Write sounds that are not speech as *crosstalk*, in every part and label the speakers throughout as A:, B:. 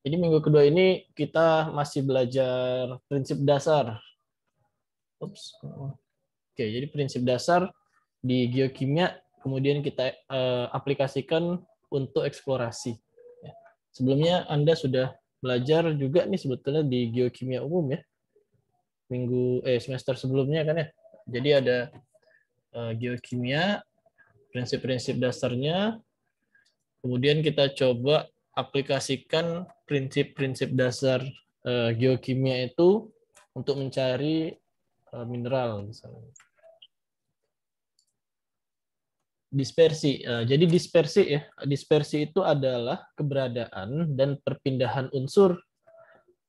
A: Jadi minggu kedua ini kita masih belajar prinsip dasar. Oops. Oke, jadi prinsip dasar di geokimia kemudian kita uh, aplikasikan untuk eksplorasi. Ya. Sebelumnya Anda sudah belajar juga nih sebetulnya di geokimia umum ya. Minggu eh semester sebelumnya kan ya. Jadi ada uh, geokimia prinsip-prinsip dasarnya. Kemudian kita coba aplikasikan prinsip-prinsip dasar uh, geokimia itu untuk mencari uh, mineral misalnya. Dispersi. Eh, jadi dispersi ya, dispersi itu adalah keberadaan dan perpindahan unsur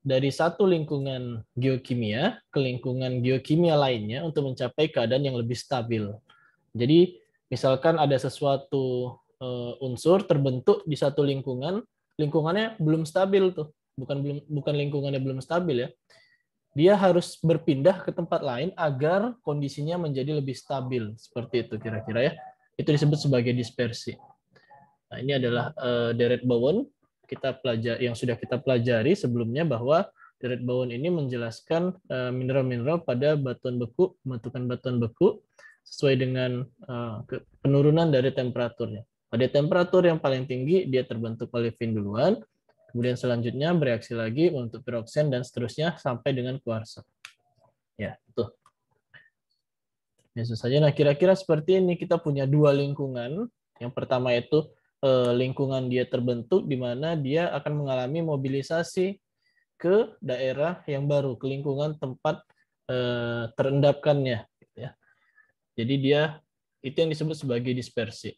A: dari satu lingkungan geokimia ke lingkungan geokimia lainnya untuk mencapai keadaan yang lebih stabil. Jadi misalkan ada sesuatu unsur terbentuk di satu lingkungan lingkungannya belum stabil tuh bukan belum bukan lingkungannya belum stabil ya dia harus berpindah ke tempat lain agar kondisinya menjadi lebih stabil seperti itu kira-kira ya itu disebut sebagai dispersi nah ini adalah uh, eh, deret Bowen kita pelajar yang sudah kita pelajari sebelumnya bahwa deret Bowen ini menjelaskan eh, mineral-mineral pada batuan beku pembentukan batuan beku sesuai dengan uh, penurunan dari temperaturnya pada temperatur yang paling tinggi, dia terbentuk olefin duluan, kemudian selanjutnya bereaksi lagi untuk piroksen dan seterusnya sampai dengan kuarsa. Ya, tuh. Biasa saja. Nah, kira-kira seperti ini kita punya dua lingkungan. Yang pertama itu eh, lingkungan dia terbentuk di mana dia akan mengalami mobilisasi ke daerah yang baru, ke lingkungan tempat eh, terendapkannya. Gitu ya. Jadi dia itu yang disebut sebagai dispersi.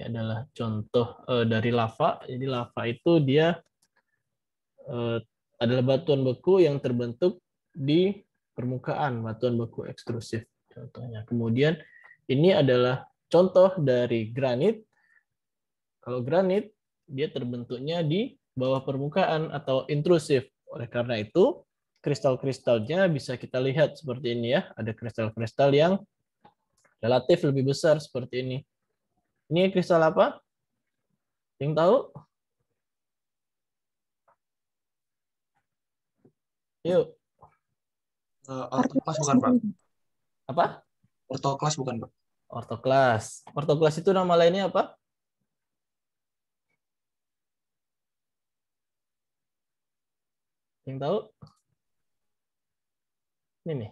A: Ini adalah contoh uh, dari lava. Jadi lava itu dia uh, adalah batuan beku yang terbentuk di permukaan, batuan beku ekstrusif contohnya. Kemudian ini adalah contoh dari granit. Kalau granit, dia terbentuknya di bawah permukaan atau intrusif. Oleh karena itu, kristal-kristalnya bisa kita lihat seperti ini ya. Ada kristal-kristal yang relatif lebih besar seperti ini. Ini kristal apa? Yang tahu? Yuk. Eh, ortoklas bukan, Pak. Apa? Ortoklas bukan, Pak. Ortoklas. Ortoklas itu nama lainnya apa? Yang tahu? Ini nih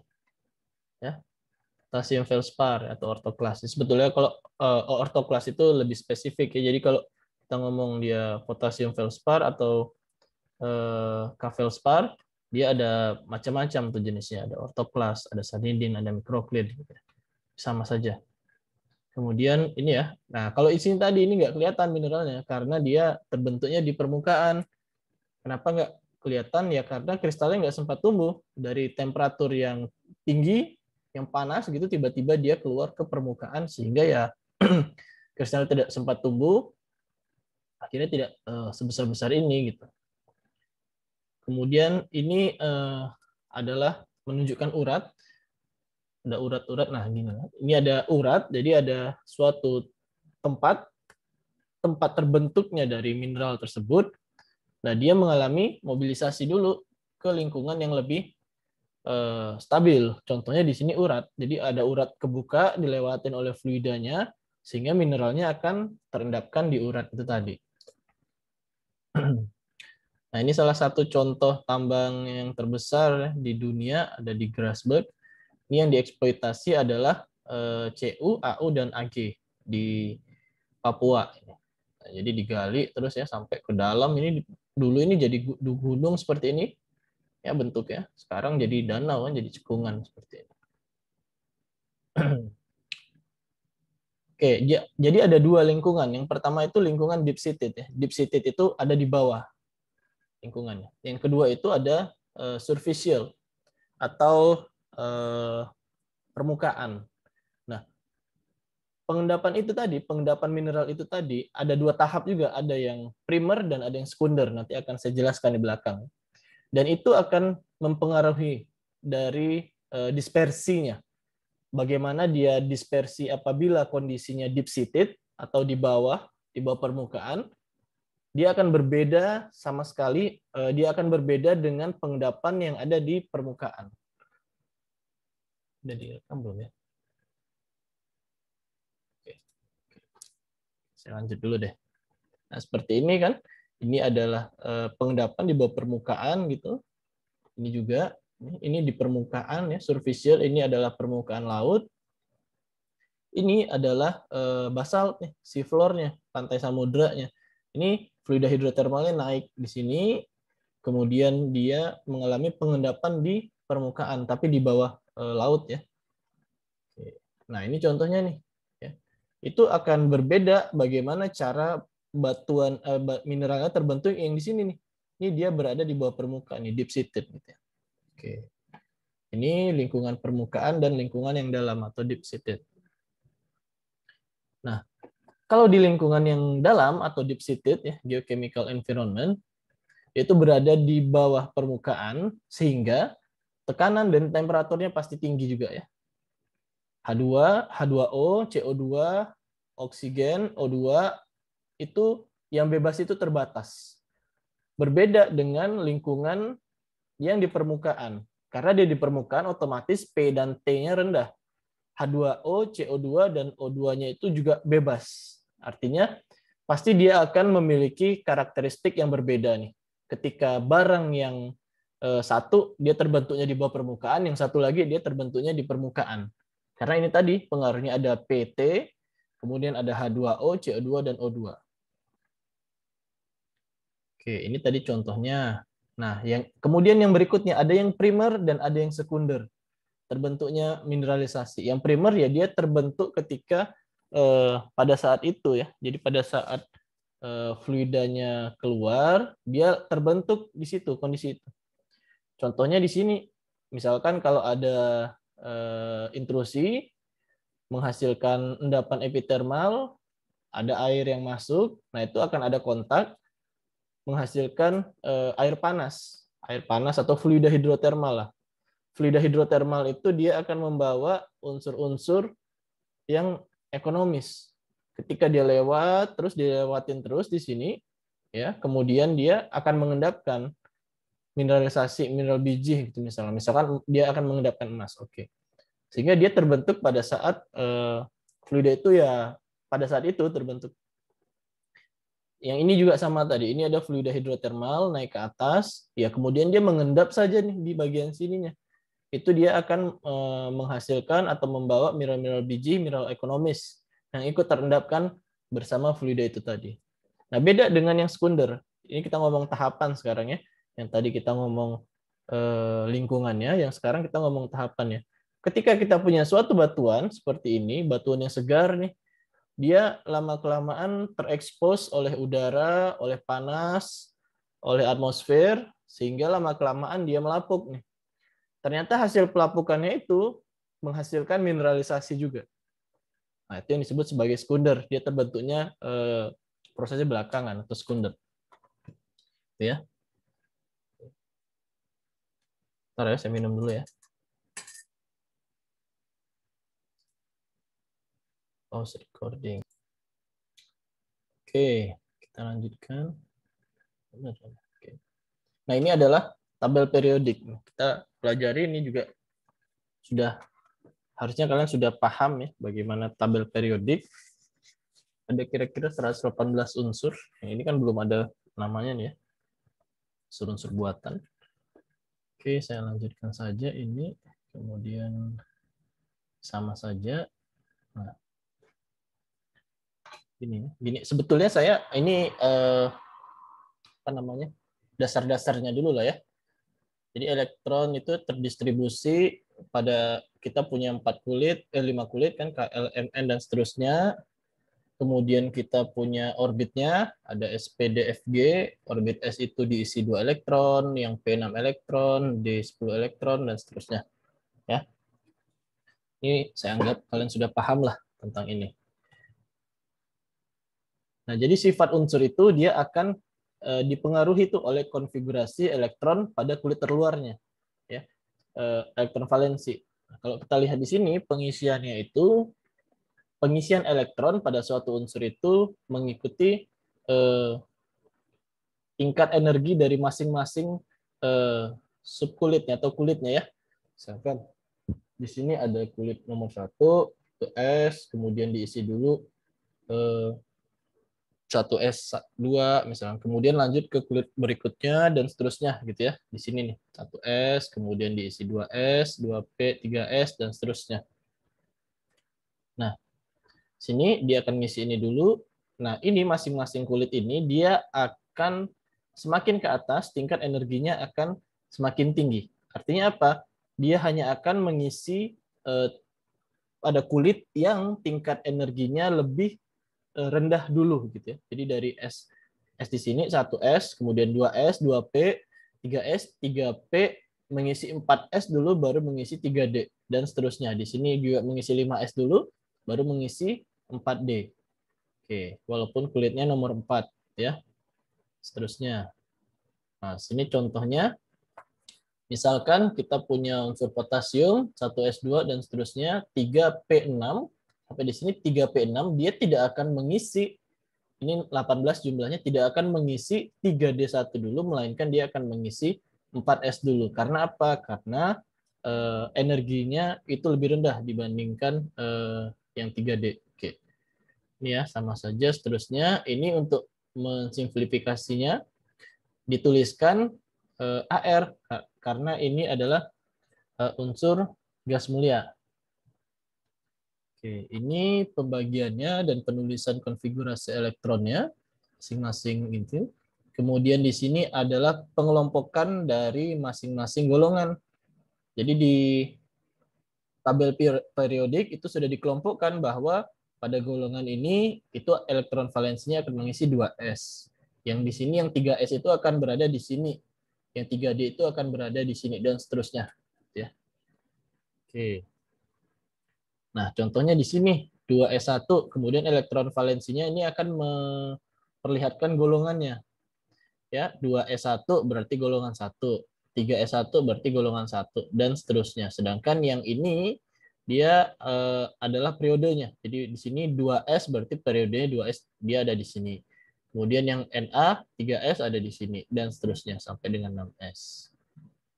A: potassium feldspar atau ortoklas. Sebetulnya kalau uh, eh, ortoklas itu lebih spesifik ya. Jadi kalau kita ngomong dia potasium feldspar atau uh, eh, feldspar, dia ada macam-macam tuh jenisnya. Ada ortoklas, ada sanidin, ada mikroklid. Gitu ya. Sama saja. Kemudian ini ya. Nah, kalau isin tadi ini nggak kelihatan mineralnya karena dia terbentuknya di permukaan. Kenapa nggak kelihatan ya karena kristalnya nggak sempat tumbuh dari temperatur yang tinggi yang panas gitu tiba-tiba dia keluar ke permukaan sehingga ya *clears throat* kristal tidak sempat tumbuh akhirnya tidak uh, sebesar-besar ini gitu. Kemudian ini uh, adalah menunjukkan urat. Ada urat-urat. Nah, gini. Ini ada urat, jadi ada suatu tempat tempat terbentuknya dari mineral tersebut. Nah, dia mengalami mobilisasi dulu ke lingkungan yang lebih Eh, stabil. Contohnya di sini urat. Jadi ada urat kebuka dilewatin oleh fluidanya sehingga mineralnya akan terendapkan di urat itu tadi. *clears throat* Nah, ini salah satu contoh tambang yang terbesar di dunia ada di Grasberg. Ini yang dieksploitasi adalah eh, CU, AU dan AG di Papua. Nah, jadi digali terus ya sampai ke dalam ini dulu ini jadi gunung seperti ini ya bentuk ya Sekarang jadi danau kan jadi cekungan seperti ini. *clears throat* Oke, jadi ada dua lingkungan. Yang pertama itu lingkungan deep seated ya. Deep seated itu ada di bawah lingkungannya. Yang kedua itu ada uh, superficial atau uh, permukaan. Nah, pengendapan itu tadi, pengendapan mineral itu tadi ada dua tahap juga, ada yang primer dan ada yang sekunder. Nanti akan saya jelaskan di belakang dan itu akan mempengaruhi dari uh, dispersinya. Bagaimana dia dispersi apabila kondisinya deep seated atau di bawah, di bawah permukaan, dia akan berbeda sama sekali, uh, dia akan berbeda dengan pengendapan yang ada di permukaan. Jadi, direkam belum ya? Oke. Saya lanjut dulu deh. Nah, seperti ini kan ini adalah eh, pengendapan di bawah permukaan gitu. Ini juga ini di permukaan ya superficial ini adalah permukaan laut. Ini adalah basalnya, eh, basalt nih floor-nya, pantai samudranya. Ini fluida hidrotermalnya naik di sini, kemudian dia mengalami pengendapan di permukaan tapi di bawah eh, laut ya. Nah, ini contohnya nih ya. Itu akan berbeda bagaimana cara batuan uh, mineralnya terbentuk yang di sini nih. Ini dia berada di bawah permukaan, nih, deep seated gitu ya. Oke. Ini lingkungan permukaan dan lingkungan yang dalam atau deep seated. Nah, kalau di lingkungan yang dalam atau deep seated ya, geochemical environment itu berada di bawah permukaan sehingga tekanan dan temperaturnya pasti tinggi juga ya. H2, H2O, CO2, oksigen, O2, itu yang bebas itu terbatas. Berbeda dengan lingkungan yang di permukaan. Karena dia di permukaan otomatis P dan T-nya rendah. H2O, CO2, dan O2-nya itu juga bebas. Artinya pasti dia akan memiliki karakteristik yang berbeda nih. Ketika barang yang eh, satu dia terbentuknya di bawah permukaan, yang satu lagi dia terbentuknya di permukaan. Karena ini tadi pengaruhnya ada PT, kemudian ada H2O, CO2, dan O2. Oke, ini tadi contohnya. Nah, yang kemudian yang berikutnya ada yang primer dan ada yang sekunder. Terbentuknya mineralisasi. Yang primer ya dia terbentuk ketika eh, pada saat itu ya. Jadi pada saat eh, fluidanya keluar, dia terbentuk di situ kondisi itu. Contohnya di sini, misalkan kalau ada eh, intrusi menghasilkan endapan epitermal, ada air yang masuk, nah itu akan ada kontak, menghasilkan uh, air panas, air panas atau fluida hidrotermal lah. Fluida hidrotermal itu dia akan membawa unsur-unsur yang ekonomis. Ketika dia lewat, terus dilewatin terus di sini, ya, kemudian dia akan mengendapkan mineralisasi mineral biji gitu misalnya. Misalkan dia akan mengendapkan emas. Oke. Sehingga dia terbentuk pada saat uh, fluida itu ya pada saat itu terbentuk yang ini juga sama tadi. Ini ada fluida hidrotermal naik ke atas, ya kemudian dia mengendap saja nih di bagian sininya. Itu dia akan eh, menghasilkan atau membawa mineral-mineral biji, mineral ekonomis yang ikut terendapkan bersama fluida itu tadi. Nah, beda dengan yang sekunder. Ini kita ngomong tahapan sekarang ya. Yang tadi kita ngomong eh, lingkungannya, yang sekarang kita ngomong tahapannya. Ketika kita punya suatu batuan seperti ini, batuan yang segar nih, dia lama kelamaan terekspos oleh udara, oleh panas, oleh atmosfer sehingga lama kelamaan dia melapuk nih. Ternyata hasil pelapukannya itu menghasilkan mineralisasi juga. Nah, itu yang disebut sebagai sekunder. Dia terbentuknya eh, prosesnya belakangan atau sekunder. Gitu ya. Ntar ya, saya minum dulu ya. pause recording. Oke, kita lanjutkan. Nah, ini adalah tabel periodik. Kita pelajari ini juga sudah harusnya kalian sudah paham ya bagaimana tabel periodik. Ada kira-kira 118 unsur. Nah, ini kan belum ada namanya nih ya. Unsur-unsur buatan. Oke, saya lanjutkan saja ini. Kemudian sama saja. Nah, gini ya. gini sebetulnya saya ini eh, apa namanya dasar-dasarnya dulu lah ya jadi elektron itu terdistribusi pada kita punya empat kulit eh, lima kulit kan KLMN dan seterusnya kemudian kita punya orbitnya ada SPDFG orbit S itu diisi dua elektron yang P6 elektron D10 elektron dan seterusnya ya ini saya anggap kalian sudah paham lah tentang ini Nah, jadi sifat unsur itu dia akan e, dipengaruhi itu oleh konfigurasi elektron pada kulit terluarnya, ya e, elektron valensi. Nah, kalau kita lihat di sini pengisiannya itu pengisian elektron pada suatu unsur itu mengikuti e, tingkat energi dari masing-masing e, subkulitnya atau kulitnya ya. Misalkan di sini ada kulit nomor satu ke S, kemudian diisi dulu satu s dua misalnya. Kemudian lanjut ke kulit berikutnya dan seterusnya gitu ya. Di sini nih satu s kemudian diisi dua s dua p tiga s dan seterusnya. Nah, sini dia akan ngisi ini dulu. Nah, ini masing-masing kulit ini dia akan semakin ke atas tingkat energinya akan semakin tinggi. Artinya apa? Dia hanya akan mengisi eh, pada kulit yang tingkat energinya lebih Eh, rendah dulu gitu ya. Jadi dari S S di sini 1S, kemudian 2S, 2P, 3S, 3P, mengisi 4S dulu baru mengisi 3D dan seterusnya. Di sini juga mengisi 5S dulu baru mengisi 4D. Oke, walaupun kulitnya nomor 4 ya. Seterusnya. Nah, sini contohnya misalkan kita punya unsur potasium 1S2 dan seterusnya 3P6 sampai di sini 3P6 dia tidak akan mengisi ini 18 jumlahnya tidak akan mengisi 3D1 dulu melainkan dia akan mengisi 4S dulu. Karena apa? Karena eh, energinya itu lebih rendah dibandingkan eh, yang 3D. Oke. Ini ya sama saja seterusnya ini untuk mensimplifikasinya dituliskan eh, AR karena ini adalah unsur gas mulia Oke, ini pembagiannya dan penulisan konfigurasi elektronnya masing-masing itu. Kemudian di sini adalah pengelompokan dari masing-masing golongan. Jadi di tabel periodik itu sudah dikelompokkan bahwa pada golongan ini itu elektron valensinya akan mengisi 2s. Yang di sini yang 3s itu akan berada di sini. Yang 3d itu akan berada di sini dan seterusnya gitu ya. Oke. Nah, contohnya di sini 2S1 kemudian elektron valensinya ini akan memperlihatkan golongannya. Ya, 2S1 berarti golongan 1, 3S1 berarti golongan 1 dan seterusnya. Sedangkan yang ini dia eh, adalah periodenya. Jadi di sini 2S berarti periodenya 2S dia ada di sini. Kemudian yang NA 3S ada di sini dan seterusnya sampai dengan 6S.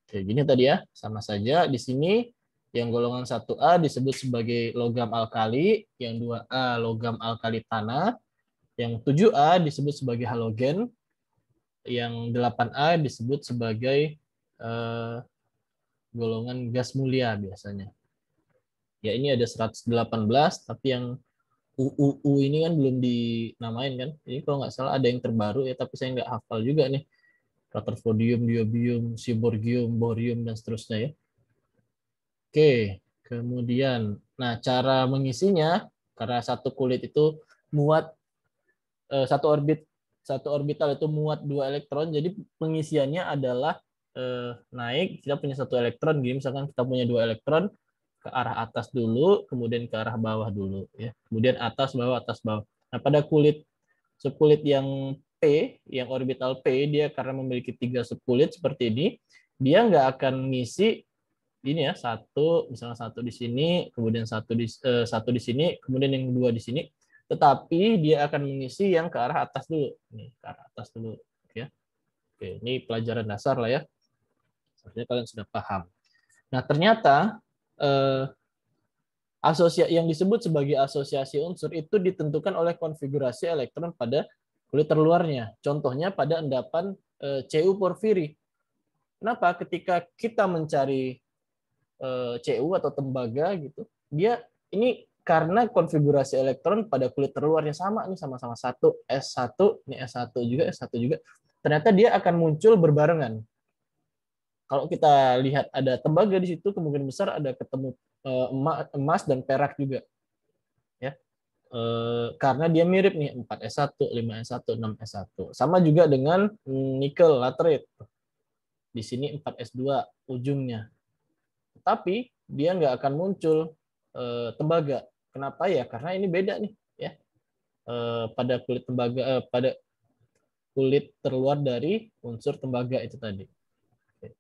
A: Oke, gini tadi ya, sama saja di sini yang golongan 1A disebut sebagai logam alkali, yang 2A logam alkali tanah, yang 7A disebut sebagai halogen, yang 8A disebut sebagai eh, golongan gas mulia biasanya. Ya ini ada 118, tapi yang UUU ini kan belum dinamain kan. Ini kalau nggak salah ada yang terbaru ya, tapi saya nggak hafal juga nih. Rutherfordium, diobium, siborgium, borium, dan seterusnya ya. Oke, kemudian, nah cara mengisinya karena satu kulit itu muat eh, satu orbit satu orbital itu muat dua elektron, jadi pengisiannya adalah eh, naik kita punya satu elektron, gini misalkan kita punya dua elektron ke arah atas dulu, kemudian ke arah bawah dulu, ya, kemudian atas bawah atas bawah. Nah pada kulit sekulit yang P, yang orbital P, dia karena memiliki tiga sekulit seperti ini, dia nggak akan ngisi ini ya satu misalnya satu di sini kemudian satu di eh, satu di sini kemudian yang dua di sini tetapi dia akan mengisi yang ke arah atas dulu ini ke arah atas dulu ya oke ini pelajaran dasar lah ya seharusnya kalian sudah paham nah ternyata eh, asosiasi yang disebut sebagai asosiasi unsur itu ditentukan oleh konfigurasi elektron pada kulit terluarnya contohnya pada endapan eh, Cu porfiri kenapa ketika kita mencari Eh, CU atau tembaga gitu. Dia ini karena konfigurasi elektron pada kulit terluarnya sama nih sama-sama satu S1 ini S1 juga S1 juga. Ternyata dia akan muncul berbarengan. Kalau kita lihat ada tembaga di situ kemungkinan besar ada ketemu eh, emas dan perak juga. Ya. Eh, karena dia mirip nih 4S1, 5S1, 6S1. Sama juga dengan nikel laterit. Di sini 4S2 ujungnya tapi dia nggak akan muncul e, tembaga. Kenapa ya? Karena ini beda nih, ya. E, pada kulit tembaga, e, pada kulit terluar dari unsur tembaga itu tadi. Oke.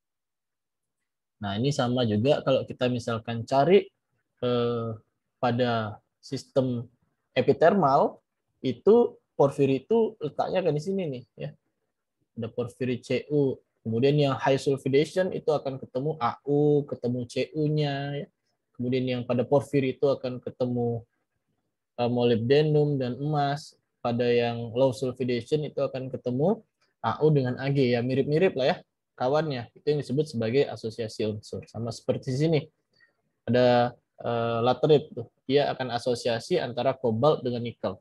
A: Nah ini sama juga kalau kita misalkan cari e, pada sistem epitermal itu porfiri itu letaknya kan di sini nih, ya. Ada porfiri Cu Kemudian yang high sulfidation itu akan ketemu AU, ketemu CU-nya. Ya. Kemudian yang pada porfir itu akan ketemu eh, molybdenum dan emas. Pada yang low sulfidation itu akan ketemu AU dengan Ag ya mirip-mirip lah ya kawannya. Itu yang disebut sebagai asosiasi unsur. Sama seperti sini. Ada uh, laterit tuh. Dia akan asosiasi antara kobalt dengan nikel.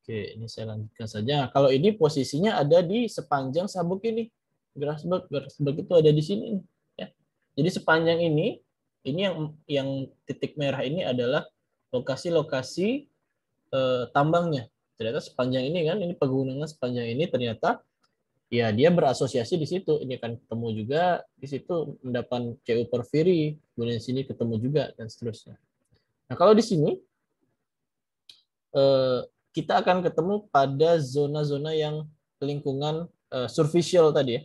A: Oke, ini saya lanjutkan saja. Nah, kalau ini posisinya ada di sepanjang sabuk ini. Grasberg, Grasberg itu ada di sini. Ya. Jadi sepanjang ini, ini yang yang titik merah ini adalah lokasi-lokasi eh, tambangnya. Ternyata sepanjang ini kan, ini pegunungan sepanjang ini ternyata ya dia berasosiasi di situ. Ini akan ketemu juga di situ mendapat CU perfiri, kemudian sini ketemu juga dan seterusnya. Nah kalau di sini eh, kita akan ketemu pada zona-zona yang lingkungan uh, eh, surficial tadi ya.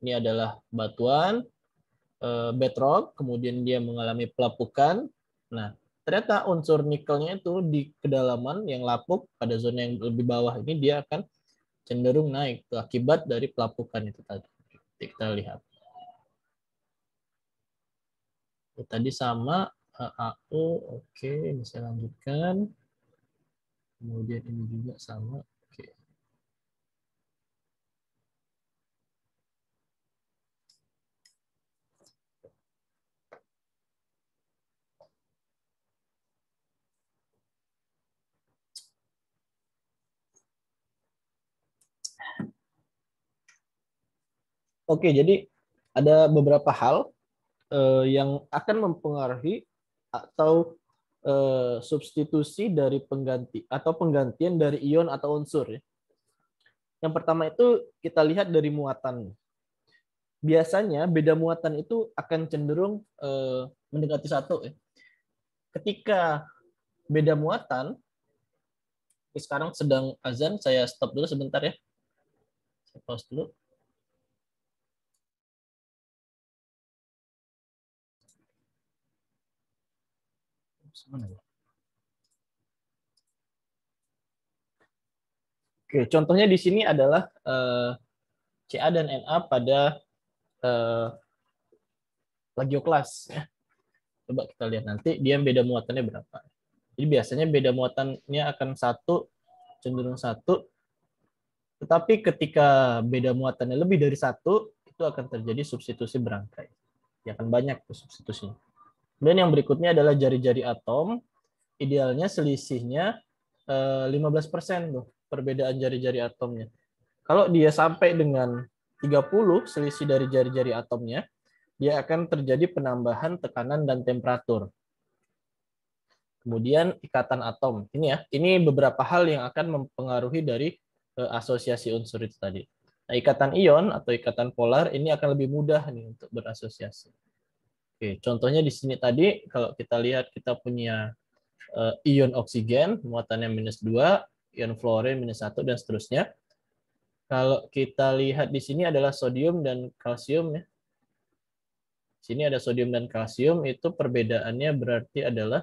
A: Ini adalah batuan, uh, bedrock, kemudian dia mengalami pelapukan. Nah, ternyata unsur nikelnya itu di kedalaman yang lapuk pada zona yang lebih bawah ini dia akan cenderung naik akibat dari pelapukan itu tadi. Kita lihat. Tadi sama AU, oke, bisa lanjutkan kemudian ini juga sama oke Oke, jadi ada beberapa hal eh, yang akan mempengaruhi atau Eh, substitusi dari pengganti atau penggantian dari ion atau unsur. Ya. Yang pertama itu kita lihat dari muatan. Biasanya beda muatan itu akan cenderung eh, mendekati satu. Ya. Ketika beda muatan, sekarang sedang azan, saya stop dulu sebentar ya. Saya pause dulu. Ya? Oke, contohnya di sini adalah eh, CA dan NA pada eh, kelas. Ya. Coba kita lihat nanti dia beda muatannya berapa. Jadi biasanya beda muatannya akan satu cenderung satu, tetapi ketika beda muatannya lebih dari satu itu akan terjadi substitusi berangkai. Ya akan banyak tuh substitusinya. Kemudian yang berikutnya adalah jari-jari atom. Idealnya selisihnya 15% eh, tuh perbedaan jari-jari atomnya. Kalau dia sampai dengan 30 selisih dari jari-jari atomnya, dia akan terjadi penambahan tekanan dan temperatur. Kemudian ikatan atom. Ini ya, ini beberapa hal yang akan mempengaruhi dari eh, asosiasi unsur itu tadi. Nah, ikatan ion atau ikatan polar ini akan lebih mudah nih untuk berasosiasi. Oke, contohnya di sini tadi kalau kita lihat kita punya eh, ion oksigen muatannya minus dua, ion fluorin minus satu dan seterusnya. Kalau kita lihat di sini adalah sodium dan kalsium. ya. Di sini ada sodium dan kalsium, itu perbedaannya berarti adalah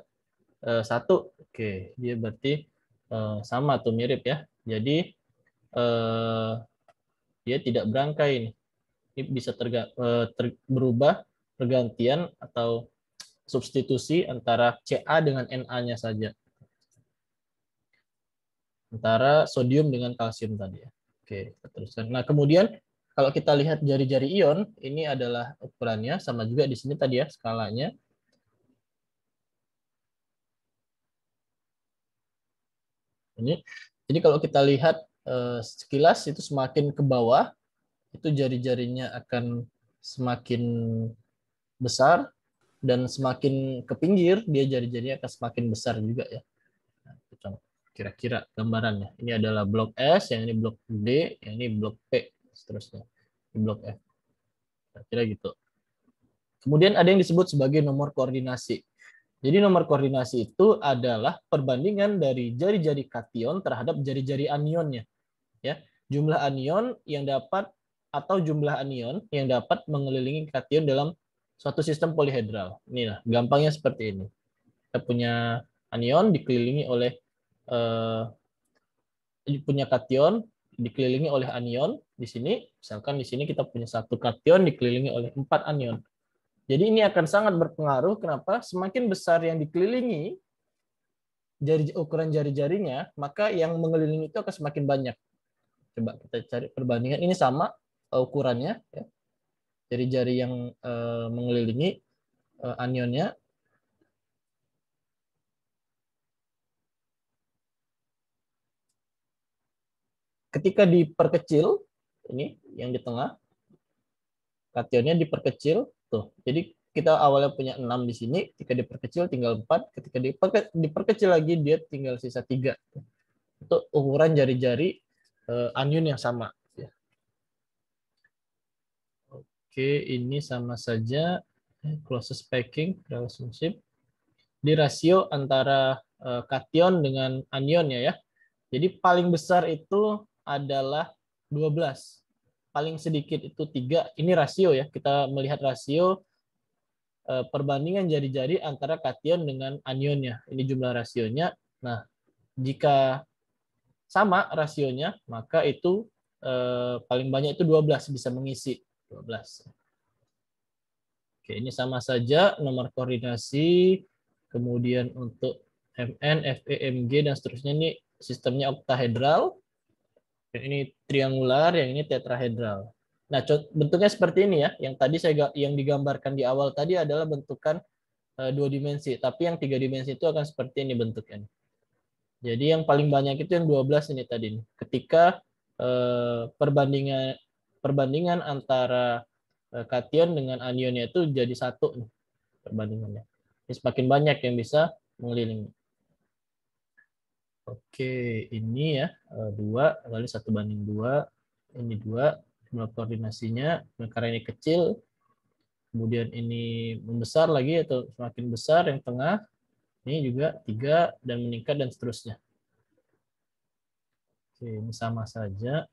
A: eh, satu. Oke, dia berarti eh, sama atau mirip ya. Jadi dia tidak berangkai. Ini bisa terga, ter, berubah pergantian atau substitusi antara Ca dengan Na-nya saja. Antara sodium dengan kalsium tadi ya. Oke, kita teruskan. Nah, kemudian kalau kita lihat jari-jari ion, ini adalah ukurannya sama juga di sini tadi ya skalanya. Ini. Jadi kalau kita lihat eh, sekilas itu semakin ke bawah, itu jari-jarinya akan semakin besar dan semakin ke pinggir dia jari-jarinya akan semakin besar juga ya. Nah, kira-kira gambarannya. Ini adalah blok S, yang ini blok D, yang ini blok P, seterusnya. Ini blok F. Kira-kira gitu. Kemudian ada yang disebut sebagai nomor koordinasi. Jadi nomor koordinasi itu adalah perbandingan dari jari-jari kation terhadap jari-jari anionnya. Ya, jumlah anion yang dapat atau jumlah anion yang dapat mengelilingi kation dalam suatu sistem polihedral. ini lah, gampangnya seperti ini. Kita punya anion dikelilingi oleh eh, punya kation dikelilingi oleh anion di sini. Misalkan di sini kita punya satu kation dikelilingi oleh empat anion. Jadi ini akan sangat berpengaruh. Kenapa? Semakin besar yang dikelilingi jari ukuran jari-jarinya, maka yang mengelilingi itu akan semakin banyak. Coba kita cari perbandingan. Ini sama eh, ukurannya. Ya jari-jari yang uh, mengelilingi uh, anionnya ketika diperkecil ini yang di tengah kationnya diperkecil tuh jadi kita awalnya punya 6 di sini ketika diperkecil tinggal 4 ketika diperke, diperkecil lagi dia tinggal sisa 3 Untuk ukuran jari-jari eh, anion yang sama Oke, ini sama saja eh, closest packing relationship di rasio antara eh, kation dengan anion ya, ya Jadi paling besar itu adalah 12. Paling sedikit itu 3. Ini rasio ya. Kita melihat rasio eh, perbandingan jari-jari antara kation dengan anionnya. Ini jumlah rasionya. Nah, jika sama rasionya, maka itu paling banyak itu 12 bisa mengisi. 12. Oke, ini sama saja nomor koordinasi, kemudian untuk MN, FE, MG, dan seterusnya ini sistemnya oktahedral. Yang ini triangular, yang ini tetrahedral. Nah, bentuknya seperti ini ya. Yang tadi saya yang digambarkan di awal tadi adalah bentukan eh, dua dimensi, tapi yang tiga dimensi itu akan seperti ini bentuknya. Jadi yang paling banyak itu yang 12 ini tadi. Ketika eh, perbandingan perbandingan antara kation eh, dengan anionnya itu jadi satu nih perbandingannya. Jadi semakin banyak yang bisa mengelilingi. Oke, ini ya eh, dua kali satu banding dua, ini dua jumlah koordinasinya. Karena ini kecil, kemudian ini membesar lagi atau semakin besar yang tengah, ini juga tiga dan meningkat dan seterusnya. Oke, ini sama saja.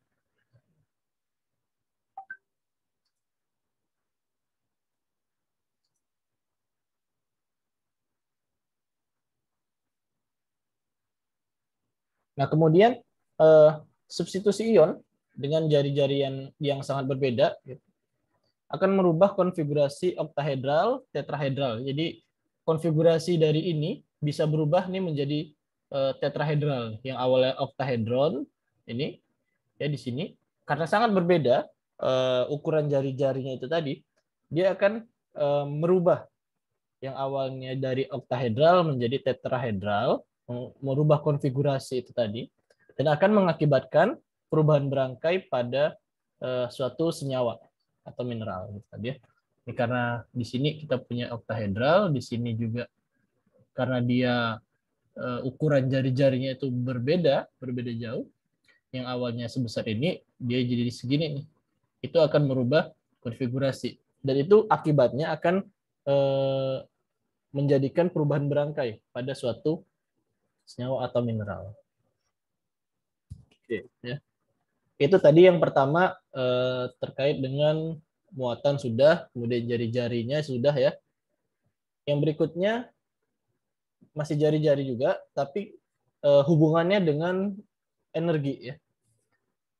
A: Nah, kemudian eh, substitusi ion dengan jari-jarian yang sangat berbeda gitu, akan merubah konfigurasi oktahedral, tetrahedral. Jadi konfigurasi dari ini bisa berubah nih menjadi eh, tetrahedral yang awalnya oktahedron ini ya di sini karena sangat berbeda eh, ukuran jari-jarinya itu tadi, dia akan eh, merubah yang awalnya dari oktahedral menjadi tetrahedral merubah konfigurasi itu tadi dan akan mengakibatkan perubahan berangkai pada uh, suatu senyawa atau mineral gitu tadi ya. karena di sini kita punya oktahedral, di sini juga karena dia uh, ukuran jari-jarinya itu berbeda, berbeda jauh. Yang awalnya sebesar ini dia jadi segini nih. Itu akan merubah konfigurasi dan itu akibatnya akan uh, menjadikan perubahan berangkai pada suatu senyawa atau mineral. Oke, ya. Itu tadi yang pertama eh, terkait dengan muatan sudah, kemudian jari-jarinya sudah ya. Yang berikutnya masih jari-jari juga, tapi eh, hubungannya dengan energi ya.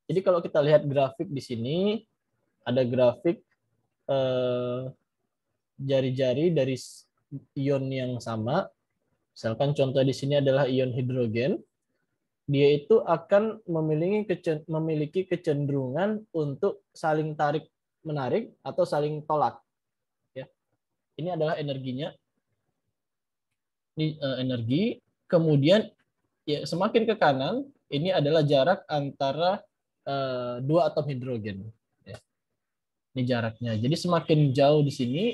A: Jadi kalau kita lihat grafik di sini ada grafik eh, jari-jari dari ion yang sama Misalkan contoh di sini adalah ion hidrogen, dia itu akan memiliki memiliki kecenderungan untuk saling tarik menarik atau saling tolak. Ya. Ini adalah energinya. Ini uh, energi. Kemudian ya semakin ke kanan, ini adalah jarak antara uh, dua atom hidrogen. Ya. Ini jaraknya. Jadi semakin jauh di sini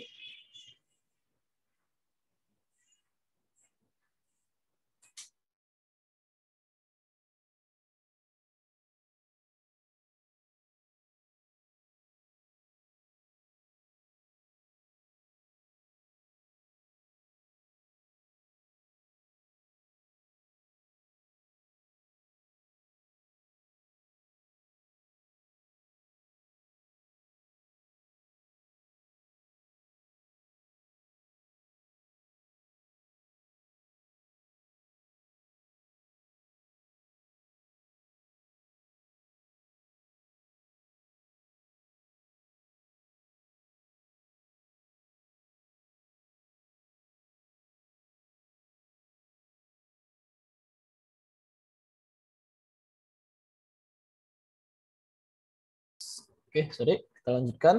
A: Oke, sorry. Kita lanjutkan.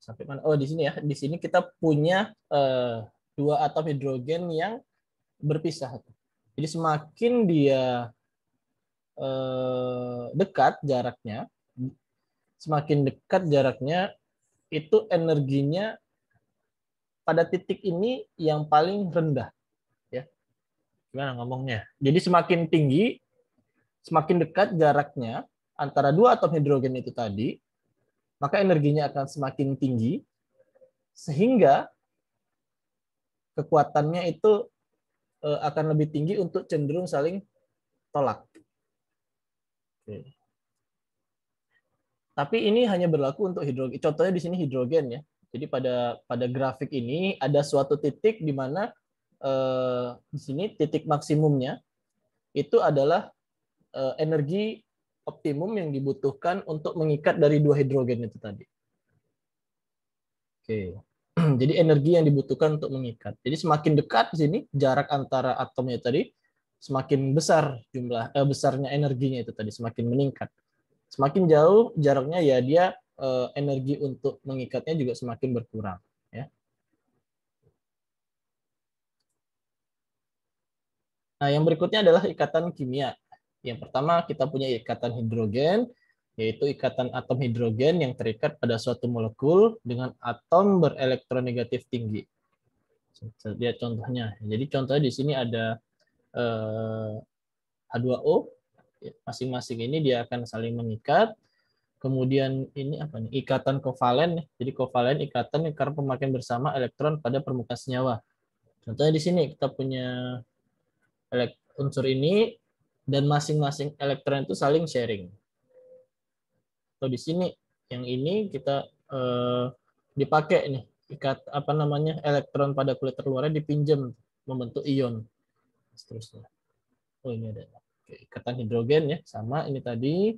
A: Sampai mana? Oh, di sini ya. Di sini kita punya uh, dua atom hidrogen yang berpisah. Jadi semakin dia uh, dekat jaraknya, semakin dekat jaraknya, itu energinya pada titik ini yang paling rendah gimana ngomongnya? Jadi semakin tinggi, semakin dekat jaraknya antara dua atom hidrogen itu tadi, maka energinya akan semakin tinggi, sehingga kekuatannya itu eh, akan lebih tinggi untuk cenderung saling tolak. Oke. Tapi ini hanya berlaku untuk hidrogen. Contohnya di sini hidrogen ya. Jadi pada pada grafik ini ada suatu titik di mana Eh, di sini titik maksimumnya itu adalah eh, energi optimum yang dibutuhkan untuk mengikat dari dua hidrogen itu tadi. Oke. *clears throat* Jadi energi yang dibutuhkan untuk mengikat. Jadi semakin dekat di sini jarak antara atomnya tadi, semakin besar jumlah eh, besarnya energinya itu tadi semakin meningkat. Semakin jauh jaraknya ya dia eh, energi untuk mengikatnya juga semakin berkurang. Nah, yang berikutnya adalah ikatan kimia. Yang pertama, kita punya ikatan hidrogen, yaitu ikatan atom hidrogen yang terikat pada suatu molekul dengan atom berelektronegatif tinggi. Lihat contohnya. Jadi contohnya di sini ada eh, H2O. Ya, masing-masing ini dia akan saling mengikat. Kemudian ini apa nih? Ikatan kovalen. Jadi kovalen ikatan karena pemakaian bersama elektron pada permukaan senyawa. Contohnya di sini kita punya unsur ini dan masing-masing elektron itu saling sharing. Atau di sini yang ini kita eh, dipakai nih ikat apa namanya elektron pada kulit terluarnya dipinjam membentuk ion seterusnya. Oh ini ada Oke, ikatan hidrogen ya sama ini tadi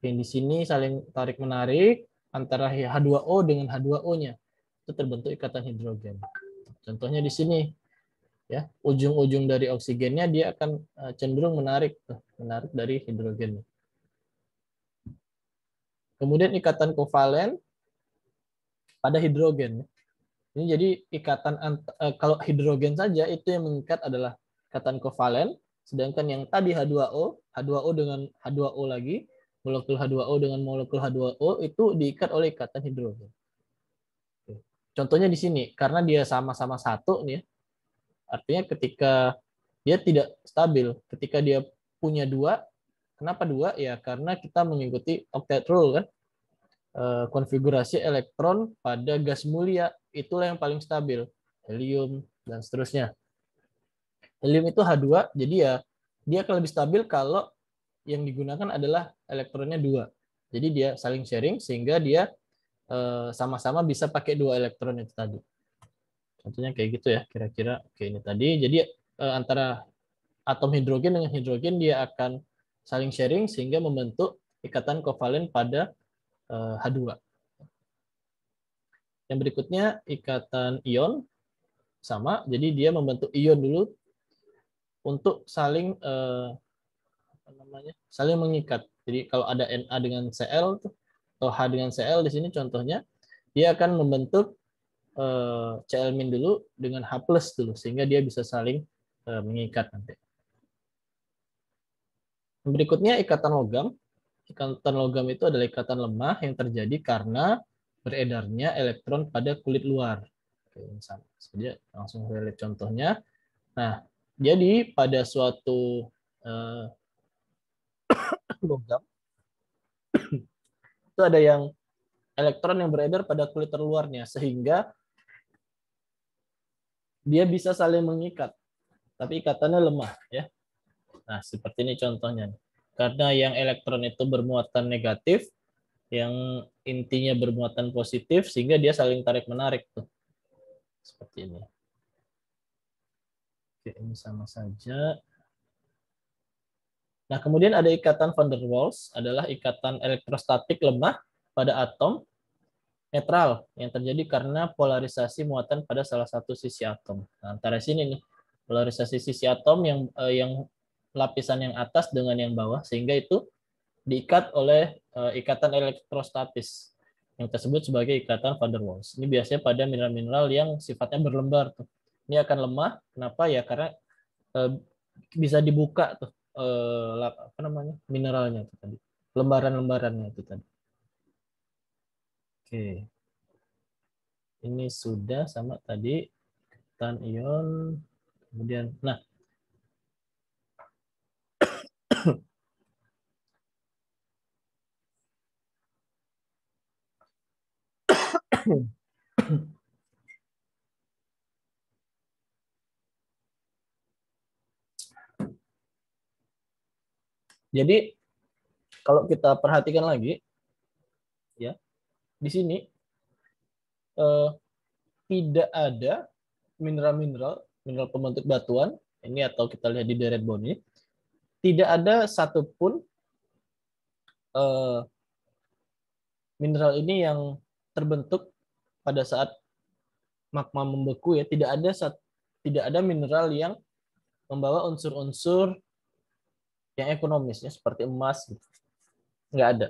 A: yang di sini saling tarik menarik antara H2O dengan H2O-nya itu terbentuk ikatan hidrogen. Contohnya di sini ya ujung-ujung dari oksigennya dia akan eh, cenderung menarik eh, menarik dari hidrogen kemudian ikatan kovalen pada hidrogen ini jadi ikatan eh, kalau hidrogen saja itu yang mengikat adalah ikatan kovalen sedangkan yang tadi H2O H2O dengan H2O lagi molekul H2O dengan molekul H2O itu diikat oleh ikatan hidrogen contohnya di sini karena dia sama-sama satu nih ya, Artinya ketika dia tidak stabil, ketika dia punya dua, kenapa dua? Ya karena kita mengikuti octet rule kan, eh, konfigurasi elektron pada gas mulia itulah yang paling stabil, helium dan seterusnya. Helium itu H2, jadi ya dia akan lebih stabil kalau yang digunakan adalah elektronnya dua. Jadi dia saling sharing sehingga dia eh, sama-sama bisa pakai dua elektron itu tadi. Contohnya kayak gitu ya, kira-kira Oke ini tadi. Jadi eh, antara atom hidrogen dengan hidrogen dia akan saling sharing sehingga membentuk ikatan kovalen pada H2. Eh, Yang berikutnya ikatan ion sama, jadi dia membentuk ion dulu untuk saling eh, apa namanya? saling mengikat. Jadi kalau ada Na dengan Cl atau H dengan Cl di sini contohnya, dia akan membentuk Eh, CL min dulu dengan H plus dulu sehingga dia bisa saling eh, mengikat nanti. Berikutnya ikatan logam. Ikatan logam itu adalah ikatan lemah yang terjadi karena beredarnya elektron pada kulit luar. Jadi langsung saya lihat contohnya. Nah, jadi pada suatu eh, *coughs* logam *coughs* itu ada yang elektron yang beredar pada kulit terluarnya sehingga dia bisa saling mengikat, tapi ikatannya lemah ya. Nah, seperti ini contohnya. Karena yang elektron itu bermuatan negatif, yang intinya bermuatan positif sehingga dia saling tarik menarik tuh. Seperti ini. Oke, ini sama saja. Nah, kemudian ada ikatan van der Waals adalah ikatan elektrostatik lemah pada atom netral yang terjadi karena polarisasi muatan pada salah satu sisi atom. Nah, antara sini nih polarisasi sisi atom yang eh, yang lapisan yang atas dengan yang bawah sehingga itu diikat oleh eh, ikatan elektrostatis yang tersebut sebagai ikatan van der Waals. Ini biasanya pada mineral-mineral yang sifatnya berlembar tuh. Ini akan lemah. Kenapa ya? Karena eh, bisa dibuka tuh eh, apa namanya? mineralnya tuh tadi. Lembaran-lembarannya itu tadi. Oke. Ini sudah sama tadi tan ion. Kemudian, nah. Jadi kalau kita perhatikan lagi, di sini eh, tidak ada mineral-mineral mineral pembentuk batuan ini atau kita lihat di deret boni tidak ada satupun eh, mineral ini yang terbentuk pada saat magma membeku ya tidak ada saat, tidak ada mineral yang membawa unsur-unsur yang ekonomisnya seperti emas gitu. nggak ada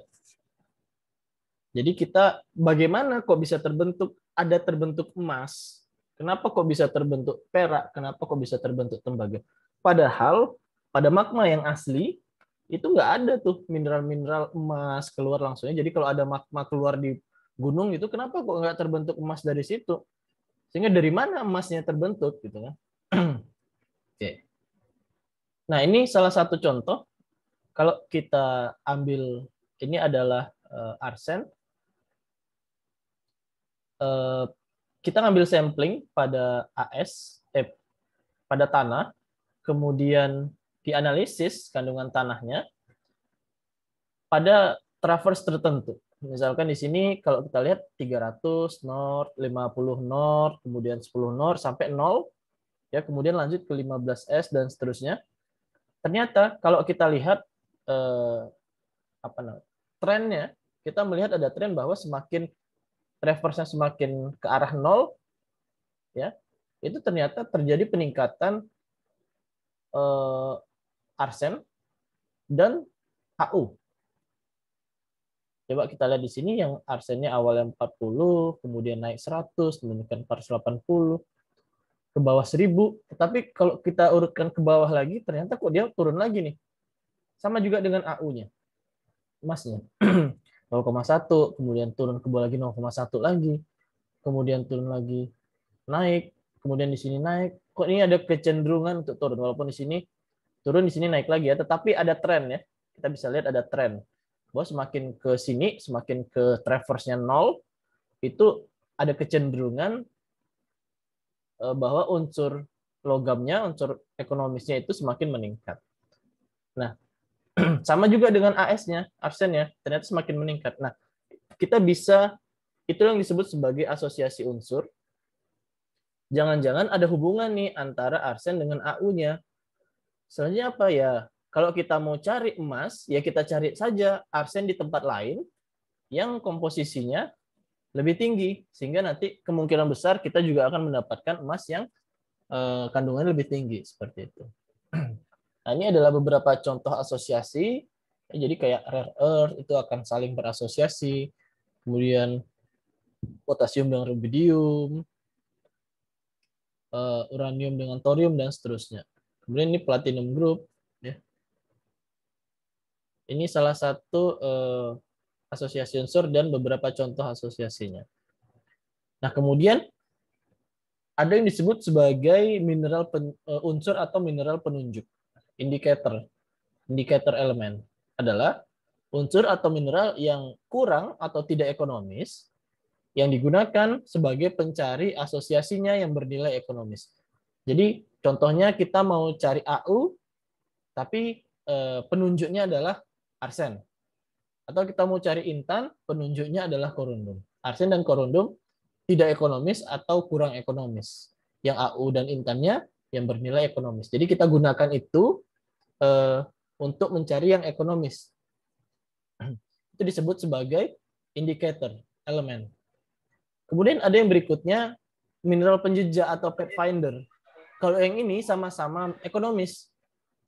A: jadi kita bagaimana kok bisa terbentuk ada terbentuk emas? Kenapa kok bisa terbentuk perak? Kenapa kok bisa terbentuk tembaga? Padahal pada magma yang asli itu nggak ada tuh mineral-mineral emas keluar langsungnya. Jadi kalau ada magma keluar di gunung itu kenapa kok nggak terbentuk emas dari situ? Sehingga dari mana emasnya terbentuk gitu kan? *clears throat* Oke. Nah, ini salah satu contoh kalau kita ambil ini adalah eh, arsen Eh, kita ngambil sampling pada AS eh, pada tanah, kemudian dianalisis kandungan tanahnya pada traverse tertentu. Misalkan di sini kalau kita lihat 300 north, 50 north, kemudian 10 north sampai 0 ya, kemudian lanjut ke 15S dan seterusnya. Ternyata kalau kita lihat eh, apa namanya? trennya, kita melihat ada tren bahwa semakin reverse-nya semakin ke arah nol, ya itu ternyata terjadi peningkatan eh, arsen dan AU. Coba kita lihat di sini yang arsennya awalnya 40, kemudian naik 100, menunjukkan 480, ke bawah 1000. Tapi kalau kita urutkan ke bawah lagi, ternyata kok dia turun lagi nih. Sama juga dengan AU-nya, emasnya. *clears throat* 0,1, kemudian turun ke bawah lagi 0,1 lagi, kemudian turun lagi naik, kemudian di sini naik. Kok ini ada kecenderungan untuk turun walaupun di sini turun di sini naik lagi ya, tetapi ada tren ya. Kita bisa lihat ada tren. Bahwa semakin ke sini, semakin ke traverse-nya 0 itu ada kecenderungan e, bahwa unsur logamnya, unsur ekonomisnya itu semakin meningkat. Nah, *clears throat* Sama juga dengan AS-nya, absennya, ternyata semakin meningkat. Nah, kita bisa, itu yang disebut sebagai asosiasi unsur. Jangan-jangan ada hubungan nih antara arsen dengan AU-nya. Selanjutnya apa ya? Kalau kita mau cari emas, ya kita cari saja arsen di tempat lain yang komposisinya lebih tinggi. Sehingga nanti kemungkinan besar kita juga akan mendapatkan emas yang eh, kandungannya lebih tinggi. Seperti itu. Nah, ini adalah beberapa contoh asosiasi. Ya, jadi kayak rare earth itu akan saling berasosiasi. Kemudian potasium dengan rubidium, eh, uranium dengan thorium dan seterusnya. Kemudian ini platinum group ya. Ini salah satu eh, asosiasi unsur dan beberapa contoh asosiasinya. Nah, kemudian ada yang disebut sebagai mineral eh, unsur atau mineral penunjuk. Indikator, indikator elemen adalah unsur atau mineral yang kurang atau tidak ekonomis yang digunakan sebagai pencari asosiasinya yang bernilai ekonomis. Jadi contohnya kita mau cari AU tapi eh, penunjuknya adalah arsen. Atau kita mau cari intan, penunjuknya adalah korundum. Arsen dan korundum tidak ekonomis atau kurang ekonomis. Yang AU dan intannya yang bernilai ekonomis. Jadi kita gunakan itu uh, untuk mencari yang ekonomis. *clears throat* Itu disebut sebagai indicator elemen. Kemudian ada yang berikutnya mineral penjejak atau pathfinder. Kalau yang ini sama-sama ekonomis.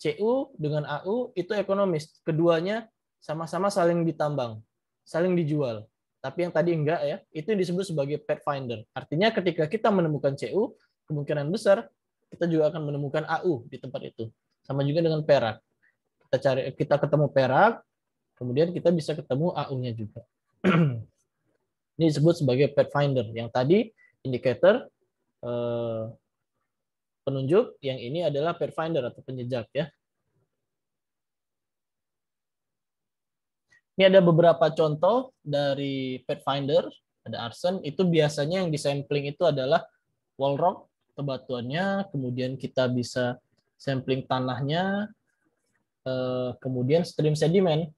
A: CU dengan AU itu ekonomis. Keduanya sama-sama saling ditambang, saling dijual. Tapi yang tadi enggak ya, itu disebut sebagai pathfinder. Artinya ketika kita menemukan CU, kemungkinan besar kita juga akan menemukan AU di tempat itu. Sama juga dengan perak. Kita cari kita ketemu perak, kemudian kita bisa ketemu AU-nya juga. *clears throat* Ini disebut sebagai pathfinder. Yang tadi indikator eh, penunjuk, yang ini adalah pathfinder atau penjejak ya. Ini ada beberapa contoh dari Pathfinder, ada arsen. Itu biasanya yang disampling itu adalah wall rock, tebatuannya, kemudian kita bisa sampling tanahnya, eh, kemudian stream sedimen.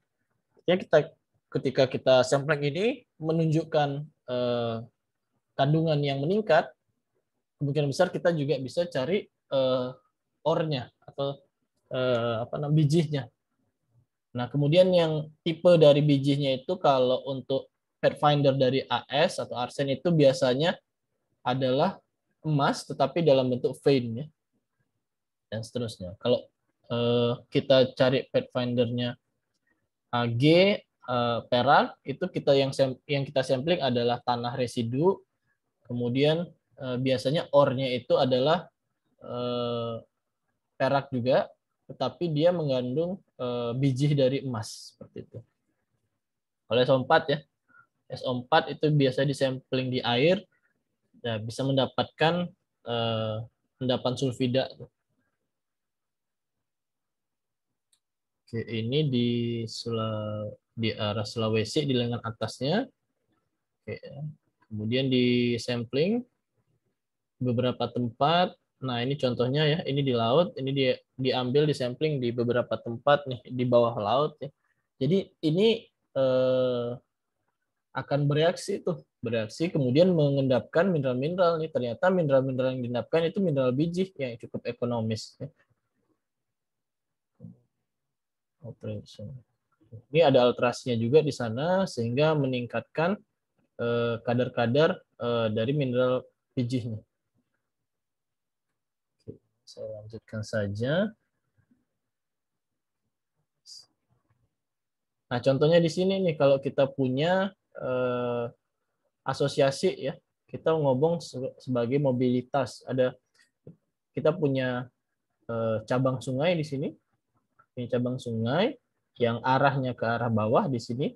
A: Ya kita ketika kita sampling ini menunjukkan eh, kandungan yang meningkat, kemungkinan besar kita juga bisa cari eh, ornya atau apa namanya bijinya. Nah kemudian yang tipe dari bijinya itu kalau untuk pathfinder dari AS atau arsen itu biasanya adalah emas tetapi dalam bentuk vein ya. Dan seterusnya. Kalau uh, kita cari pathfindernya Ag uh, eh, perak itu kita yang yang kita sampling adalah tanah residu. Kemudian uh, biasanya ornya itu adalah uh, perak juga tetapi dia mengandung uh, biji dari emas seperti itu. oleh SO4 ya. SO4 itu biasa disampling di air ya bisa mendapatkan uh, eh, endapan sulfida. Oke, ini di Sula, di arah Sulawesi di lengan atasnya. Oke. Ya. Kemudian di sampling beberapa tempat. Nah, ini contohnya ya, ini di laut, ini di, diambil di sampling di beberapa tempat nih di bawah laut ya. Jadi ini eh, akan bereaksi tuh bereaksi kemudian mengendapkan mineral-mineral nih ternyata mineral-mineral yang diendapkan itu mineral biji yang cukup ekonomis ya. ini ada alterasinya juga di sana sehingga meningkatkan eh, kadar-kadar eh, dari mineral bijinya saya lanjutkan saja nah contohnya di sini nih kalau kita punya eh, asosiasi ya kita ngomong sebagai mobilitas ada kita punya eh, cabang sungai di sini punya cabang sungai yang arahnya ke arah bawah di sini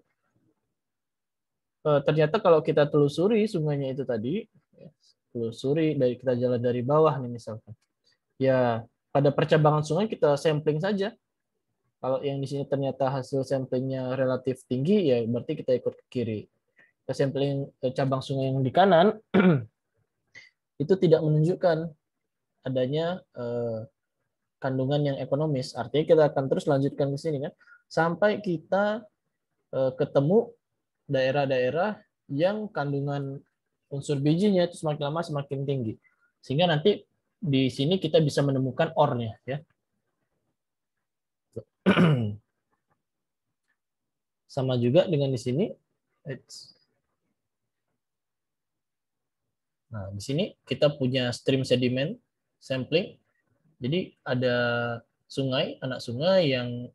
A: eh, ternyata kalau kita telusuri sungainya itu tadi telusuri dari kita jalan dari bawah nih misalkan ya pada percabangan sungai kita sampling saja kalau yang di sini ternyata hasil samplingnya relatif tinggi ya berarti kita ikut ke kiri sampling cabang sungai yang di kanan *clears throat* itu tidak menunjukkan adanya eh, kandungan yang ekonomis. Artinya kita akan terus lanjutkan ke sini kan sampai kita eh, ketemu daerah-daerah yang kandungan unsur bijinya itu semakin lama semakin tinggi. Sehingga nanti di sini kita bisa menemukan ornya ya. *clears throat* Sama juga dengan di sini. Nah, di sini kita punya stream sediment sampling. Jadi ada sungai, anak sungai yang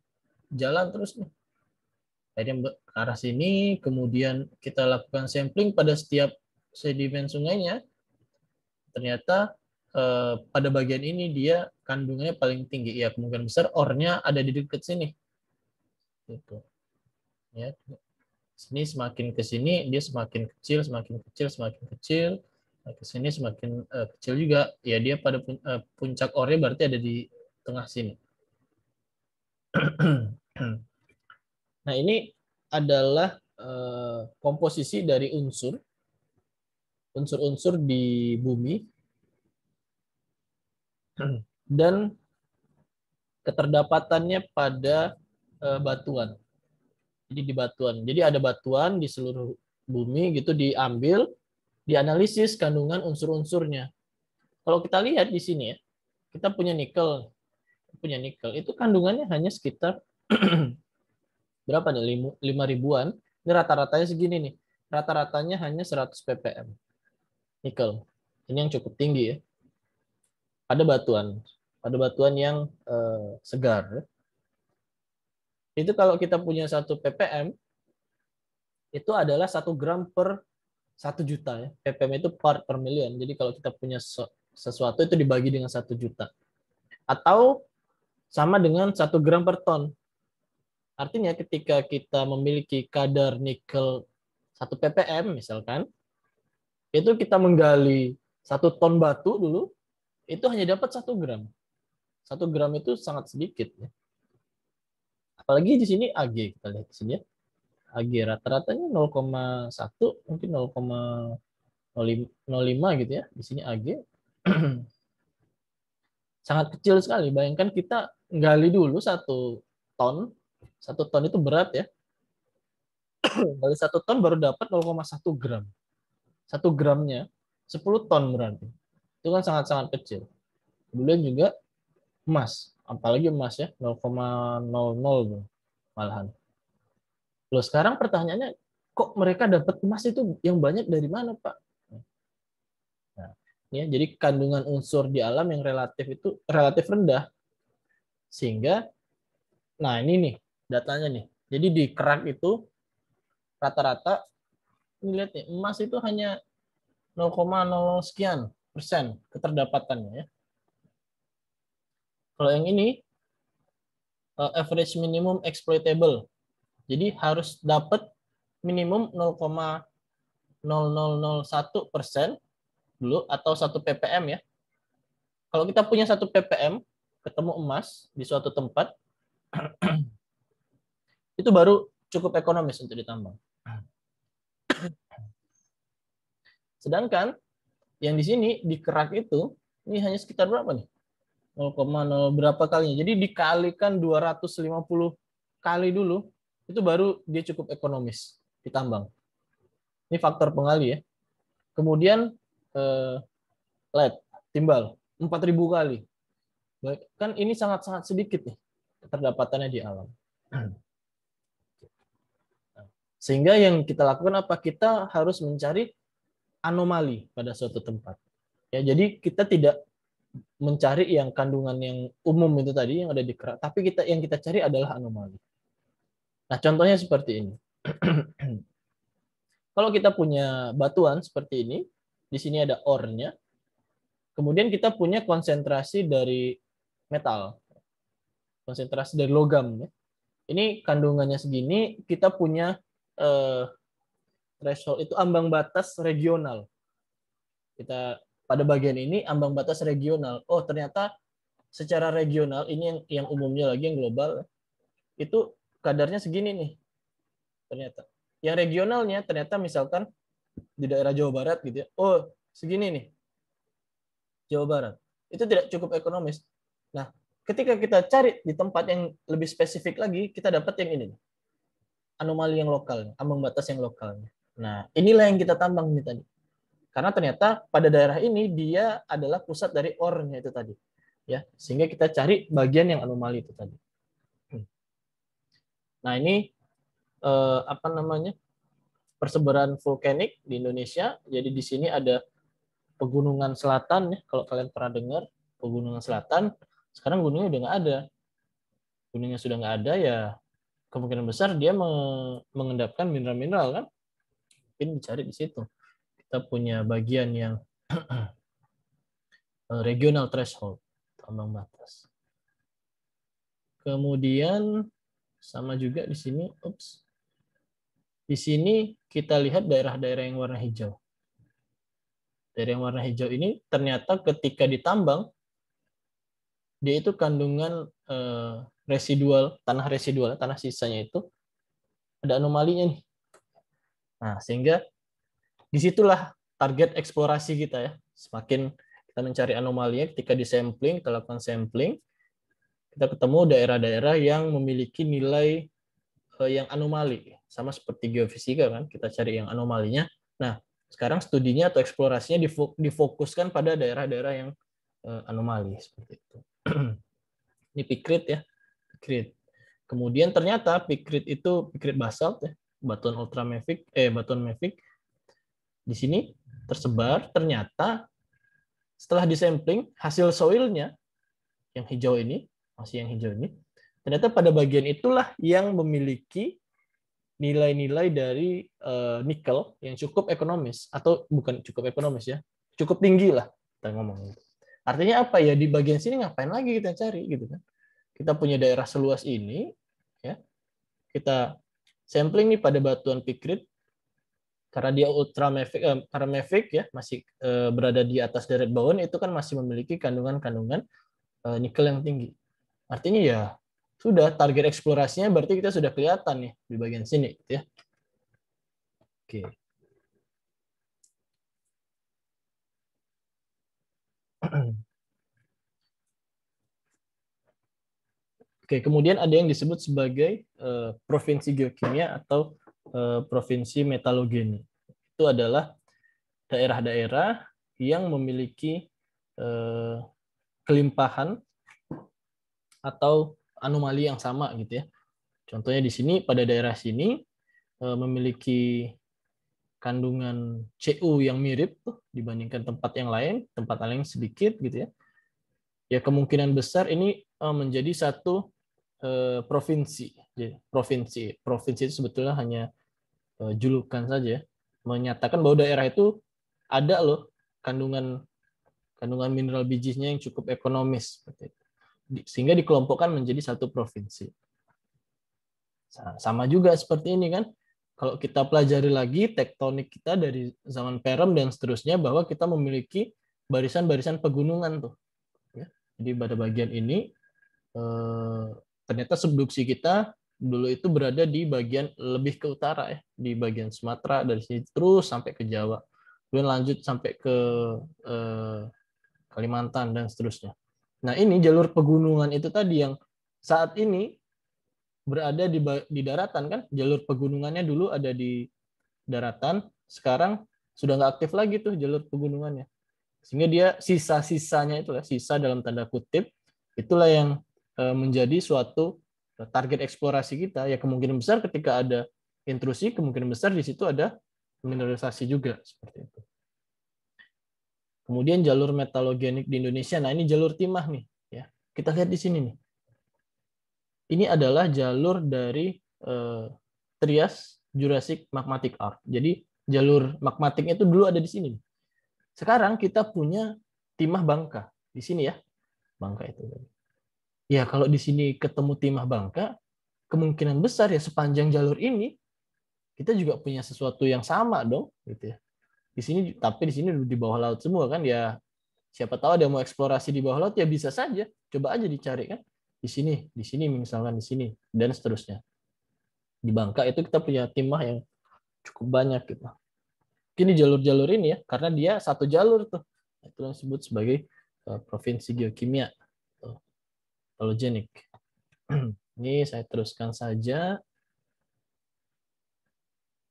A: jalan terus nih. Akhirnya ke arah sini, kemudian kita lakukan sampling pada setiap sedimen sungainya. Ternyata eh, pada bagian ini dia kandungannya paling tinggi. Ya, kemungkinan besar ornya ada di dekat sini. Gitu. Ya. Sini semakin ke sini dia semakin kecil, semakin kecil, semakin kecil Nah, ke sini semakin uh, kecil juga ya dia pada pun, uh, puncak ore berarti ada di tengah sini *clears throat* nah ini adalah uh, komposisi dari unsur unsur-unsur di bumi *clears throat* dan keterdapatannya pada uh, batuan jadi di batuan jadi ada batuan di seluruh bumi gitu diambil dianalisis kandungan unsur-unsurnya. Kalau kita lihat di sini ya, kita punya nikel, punya nikel. Itu kandungannya hanya sekitar *clears throat* berapa nih? 5 ribuan. Ini rata-ratanya segini nih. Rata-ratanya hanya 100 ppm nikel. Ini yang cukup tinggi ya. Pada batuan, ada batuan yang eh, segar. Itu kalau kita punya satu ppm itu adalah satu gram per satu juta ya. PPM itu part per million. Jadi kalau kita punya sesuatu itu dibagi dengan satu juta. Atau sama dengan satu gram per ton. Artinya ketika kita memiliki kadar nikel satu ppm misalkan, itu kita menggali satu ton batu dulu, itu hanya dapat satu gram. Satu gram itu sangat sedikit. Ya. Apalagi di sini Ag, kita lihat di sini ya. AG rata-ratanya 0,1 mungkin 0,05 gitu ya di sini AG *clears throat* sangat kecil sekali bayangkan kita gali dulu satu ton satu ton itu berat ya *clears throat* gali satu ton baru dapat 0,1 gram satu gramnya 10 ton berarti itu kan sangat-sangat kecil kemudian juga emas apalagi emas ya 0,00 malahan Loh, sekarang pertanyaannya, kok mereka dapat emas itu yang banyak dari mana, Pak? Nah, ya, jadi kandungan unsur di alam yang relatif itu relatif rendah. Sehingga, nah ini nih, datanya nih. Jadi di kerak itu rata-rata, ini lihat nih, emas itu hanya 0,0 sekian persen keterdapatannya ya. Kalau yang ini eh, average minimum exploitable jadi harus dapat minimum 0,0001 persen dulu atau satu ppm ya. Kalau kita punya satu ppm, ketemu emas di suatu tempat, *clears throat* itu baru cukup ekonomis untuk ditambang. Sedangkan yang di sini di kerak itu ini hanya sekitar berapa nih? 0,0 berapa kalinya. Jadi dikalikan 250 kali dulu itu baru dia cukup ekonomis ditambang. Ini faktor pengali ya. Kemudian eh, lead, timbal, 4.000 kali. Kan ini sangat-sangat sedikit nih terdapatannya di alam. Sehingga yang kita lakukan apa? Kita harus mencari anomali pada suatu tempat. Ya, jadi kita tidak mencari yang kandungan yang umum itu tadi yang ada di kerak, tapi kita yang kita cari adalah anomali. Nah, contohnya seperti ini. *clears throat* Kalau kita punya batuan seperti ini, di sini ada ornya Kemudian kita punya konsentrasi dari metal. Konsentrasi dari logam. Ya. Ini kandungannya segini, kita punya eh, threshold itu ambang batas regional. Kita pada bagian ini ambang batas regional. Oh, ternyata secara regional ini yang yang umumnya lagi yang global ya. itu kadarnya segini nih ternyata. Yang regionalnya ternyata misalkan di daerah Jawa Barat gitu ya. Oh, segini nih. Jawa Barat. Itu tidak cukup ekonomis. Nah, ketika kita cari di tempat yang lebih spesifik lagi, kita dapat yang ini. Anomali yang lokal, ambang batas yang lokalnya. Nah, inilah yang kita tambang ini tadi. Karena ternyata pada daerah ini dia adalah pusat dari ornya itu tadi. Ya, sehingga kita cari bagian yang anomali itu tadi. Nah ini eh, apa namanya persebaran vulkanik di Indonesia. Jadi di sini ada pegunungan selatan ya kalau kalian pernah dengar pegunungan selatan. Sekarang gunungnya udah nggak ada. Gunungnya sudah nggak ada ya kemungkinan besar dia mengendapkan mineral-mineral kan. Mungkin dicari di situ. Kita punya bagian yang *clears throat* eh, regional threshold tambang batas. Kemudian sama juga di sini, ups. Di sini kita lihat daerah-daerah yang warna hijau. Daerah yang warna hijau ini ternyata ketika ditambang, dia itu kandungan eh, residual, tanah residual, tanah sisanya itu ada anomalinya nih. Nah, sehingga disitulah target eksplorasi kita ya. Semakin kita mencari anomalinya ketika disampling, kita lakukan sampling, kita ketemu daerah-daerah yang memiliki nilai eh, yang anomali sama seperti geofisika kan kita cari yang anomalinya nah sekarang studinya atau eksplorasinya difokuskan pada daerah-daerah yang eh, anomali seperti itu *clears throat* ini pikrit ya pikrit kemudian ternyata pikrit itu pikrit basalt ya batuan ultramafik eh batuan mafik di sini tersebar ternyata setelah disampling hasil soilnya yang hijau ini masih yang hijau ini. Ternyata pada bagian itulah yang memiliki nilai-nilai dari uh, nikel yang cukup ekonomis atau bukan cukup ekonomis ya, cukup tinggi lah kita ngomong. Gitu. Artinya apa ya di bagian sini ngapain lagi kita cari gitu kan? Kita punya daerah seluas ini, ya kita sampling nih pada batuan pikrit karena dia mafic eh, mafic ya masih eh, berada di atas deret bawah itu kan masih memiliki kandungan-kandungan eh, nikel yang tinggi. Artinya ya sudah target eksplorasinya berarti kita sudah kelihatan nih di bagian sini gitu ya. Oke. Oke, kemudian ada yang disebut sebagai uh, provinsi geokimia atau uh, provinsi metalogeni. Itu adalah daerah-daerah yang memiliki uh, kelimpahan atau anomali yang sama gitu ya. Contohnya di sini pada daerah sini eh, memiliki kandungan CU yang mirip tuh dibandingkan tempat yang lain, tempat lain sedikit gitu ya. Ya kemungkinan besar ini eh, menjadi satu eh, provinsi. provinsi, provinsi itu sebetulnya hanya julukan saja ya. menyatakan bahwa daerah itu ada loh kandungan kandungan mineral bijinya yang cukup ekonomis seperti itu sehingga dikelompokkan menjadi satu provinsi. Sama juga seperti ini kan, kalau kita pelajari lagi tektonik kita dari zaman Perm dan seterusnya bahwa kita memiliki barisan-barisan pegunungan tuh. Ya. Jadi pada bagian ini eh, ternyata subduksi kita dulu itu berada di bagian lebih ke utara ya, di bagian Sumatera dari sini terus sampai ke Jawa. Kemudian lanjut sampai ke eh, Kalimantan dan seterusnya. Nah, ini jalur pegunungan itu tadi yang saat ini berada di di daratan kan? Jalur pegunungannya dulu ada di daratan, sekarang sudah nggak aktif lagi tuh jalur pegunungannya. Sehingga dia sisa-sisanya itu ya, sisa dalam tanda kutip itulah yang eh, menjadi suatu target eksplorasi kita ya kemungkinan besar ketika ada intrusi kemungkinan besar di situ ada mineralisasi juga seperti itu. Kemudian jalur metalogenik di Indonesia. Nah, ini jalur timah nih, ya. Kita lihat di sini nih. Ini adalah jalur dari eh, Trias Jurassic Magmatic Arc. Jadi jalur magmatik itu dulu ada di sini. Sekarang kita punya timah bangka di sini ya. Bangka itu. Ya, kalau di sini ketemu timah bangka, kemungkinan besar ya sepanjang jalur ini kita juga punya sesuatu yang sama dong gitu ya di sini tapi di sini di bawah laut semua kan ya siapa tahu ada yang mau eksplorasi di bawah laut ya bisa saja coba aja dicari kan di sini di sini misalkan di sini dan seterusnya di Bangka itu kita punya timah yang cukup banyak gitu ini jalur-jalur ini ya karena dia satu jalur tuh itu yang disebut sebagai eh, provinsi geokimia halogenik *clears throat* ini saya teruskan saja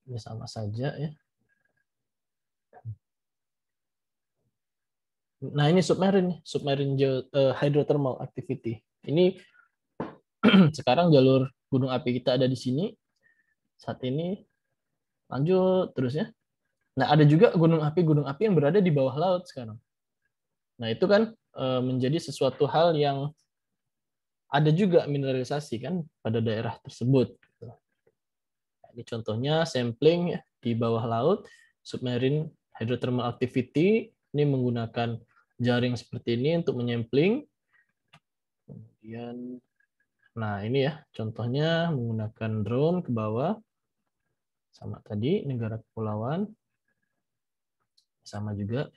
A: ini sama saja ya Nah, ini submarine, submarine uh, hydrothermal activity. Ini *clears throat* sekarang jalur gunung api kita ada di sini. Saat ini lanjut terus ya. Nah, ada juga gunung api-gunung api yang berada di bawah laut sekarang. Nah, itu kan uh, menjadi sesuatu hal yang ada juga mineralisasi kan pada daerah tersebut. Nah, ini contohnya sampling di bawah laut submarine hydrothermal activity ini menggunakan jaring seperti ini untuk menyampling. Kemudian, nah ini ya contohnya menggunakan drone ke bawah. Sama tadi, negara kepulauan. Sama juga.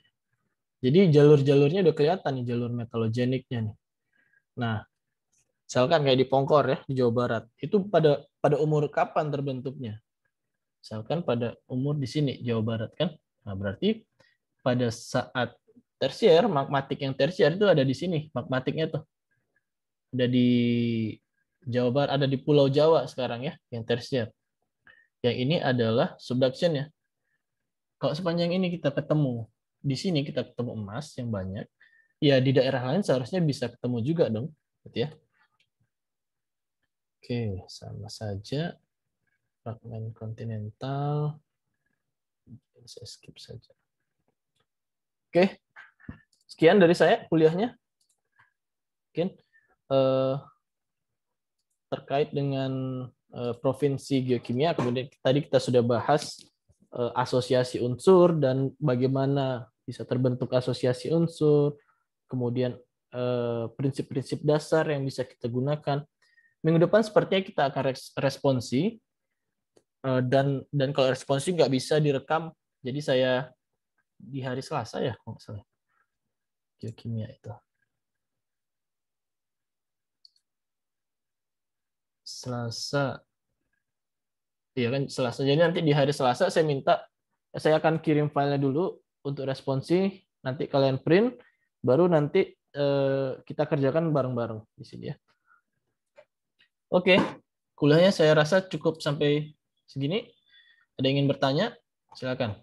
A: Jadi jalur-jalurnya udah kelihatan nih, jalur metalogeniknya nih. Nah, misalkan kayak di Pongkor ya, di Jawa Barat. Itu pada pada umur kapan terbentuknya? Misalkan pada umur di sini, Jawa Barat kan. Nah, berarti pada saat tersier, magmatik yang tersier itu ada di sini, magmatiknya tuh. Ada di Jawa Barat, ada di Pulau Jawa sekarang ya, yang tersier. Yang ini adalah subduction ya. Kalau sepanjang ini kita ketemu, di sini kita ketemu emas yang banyak, ya di daerah lain seharusnya bisa ketemu juga dong. Gitu ya. Oke, sama saja. Fragmen kontinental. Saya skip saja. Oke, Sekian dari saya kuliahnya. Mungkin eh, terkait dengan eh, provinsi geokimia, kemudian tadi kita sudah bahas eh, asosiasi unsur dan bagaimana bisa terbentuk asosiasi unsur, kemudian eh, prinsip-prinsip dasar yang bisa kita gunakan. Minggu depan sepertinya kita akan responsi eh, dan dan kalau responsi nggak bisa direkam, jadi saya di hari Selasa ya kalau salah geokimia itu. Selasa. Iya kan Selasa. Jadi nanti di hari Selasa saya minta saya akan kirim filenya dulu untuk responsi. Nanti kalian print, baru nanti eh, kita kerjakan bareng-bareng di sini ya. Oke, kuliahnya saya rasa cukup sampai segini. Ada yang ingin bertanya? Silakan.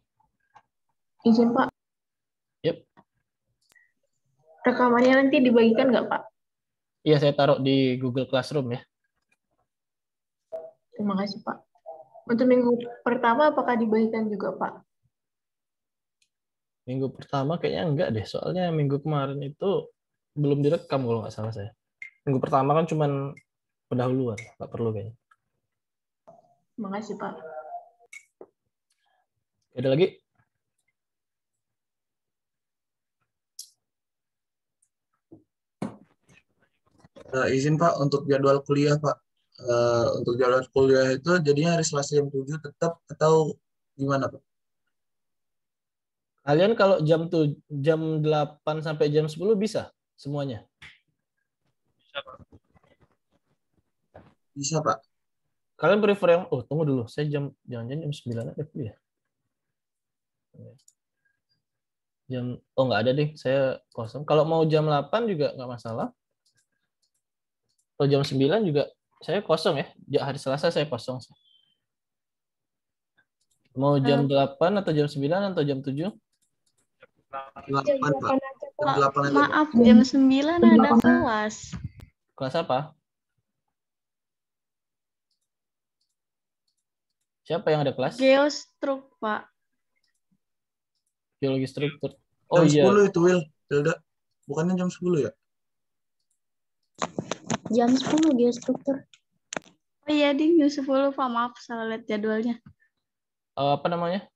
A: Izin Pak. Rekamannya nanti dibagikan nggak, Pak? Iya, saya taruh di Google Classroom ya. Terima kasih, Pak. Untuk minggu pertama apakah dibagikan juga, Pak? Minggu pertama kayaknya enggak deh, soalnya minggu kemarin itu belum direkam kalau nggak salah saya. Minggu pertama kan cuma pendahuluan, nggak perlu kayaknya. Terima kasih Pak. Ada lagi? uh, izin Pak untuk jadwal kuliah Pak. Uh, untuk jadwal kuliah itu jadinya hari Selasa jam 7 tetap atau gimana Pak? Kalian kalau jam tuh jam 8 sampai jam 10 bisa semuanya? Bisa Pak. Bisa Pak. Kalian prefer yang oh tunggu dulu, saya jam jangan-jangan jam 9 aja ya. Jam oh nggak ada deh, saya kosong. Kalau mau jam 8 juga nggak masalah kalau jam 9 juga saya kosong ya. hari Selasa saya kosong. Mau jam hmm. 8 atau jam 9 atau jam 7? Jam 8, Pak. Jam 8 aja. Maaf, jam 9 ada kelas. Kelas apa? Siapa yang ada kelas? Geostruk, Pak. Geologi struktur. Oh jam iya. 10 itu, Will. Bukannya jam 10 ya? jam 10 dia struktur. Oh iya, ding jam 10 Pak, maaf salah lihat jadwalnya. Uh, apa namanya?